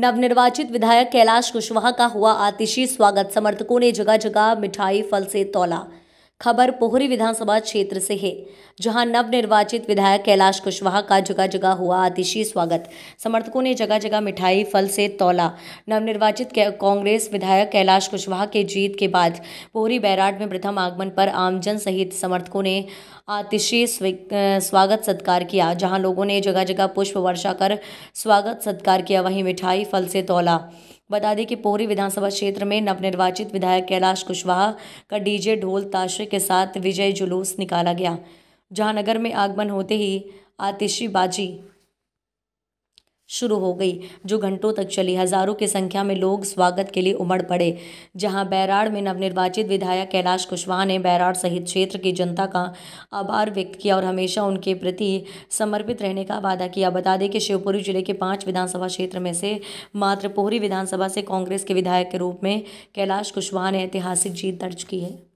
नवनिर्वाचित विधायक कैलाश कुशवाहा का हुआ आतिशी स्वागत समर्थकों ने जगह जगह मिठाई फल से तोला खबर पोहरी विधानसभा क्षेत्र से है जहां नवनिर्वाचित विधायक कैलाश कुशवाहा का जगह जगह हुआ आतिशी स्वागत समर्थकों ने जगह जगह मिठाई फल से तोला नवनिर्वाचित कांग्रेस विधायक कैलाश कुशवाहा के जीत के बाद पोहरी बैराट में प्रथम आगमन पर आमजन सहित समर्थकों ने आतिशी स्वागत सत्कार किया जहाँ लोगों ने जगह जगह पुष्प वर्षा कर स्वागत सत्कार किया वहीं मिठाई फल से तोला बता दें कि पोहरी विधानसभा क्षेत्र में नवनिर्वाचित विधायक कैलाश कुशवाहा का डीजे ढोल ताशे के साथ विजय जुलूस निकाला गया जहां नगर में आगमन होते ही आतिशीबाजी शुरू हो गई जो घंटों तक चली हजारों की संख्या में लोग स्वागत के लिए उमड़ पड़े जहां बैराड़ में नवनिर्वाचित विधायक कैलाश कुशवाहा ने बैराड़ सहित क्षेत्र की जनता का आभार व्यक्त किया और हमेशा उनके प्रति समर्पित रहने का वादा किया बता दें कि शिवपुरी जिले के पाँच विधानसभा क्षेत्र में से मात्र पोहरी विधानसभा से कांग्रेस के विधायक के रूप में कैलाश कुशवाहा ने ऐतिहासिक जीत दर्ज की है